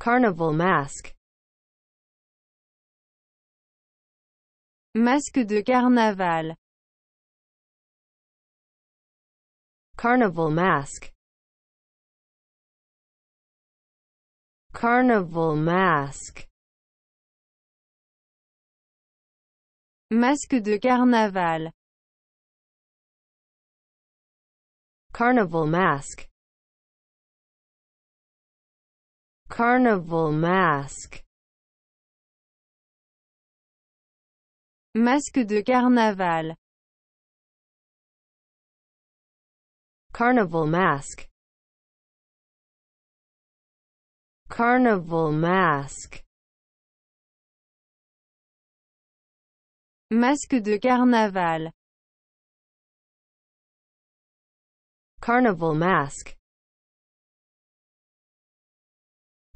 Carnival mask. Masque de carnaval. Carnival mask. Carnival mask. Masque de carnaval. Carnival mask. Carnival masque Masque de carnaval Carnival mask Carnival mask Masque de carnaval Carnival mask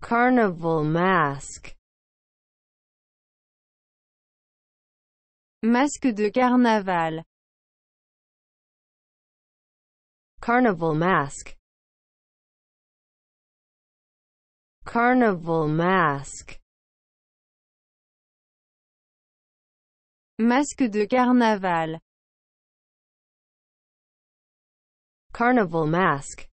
Carnival masque Masque de carnaval Carnival mask Carnival mask Masque de carnaval Carnival mask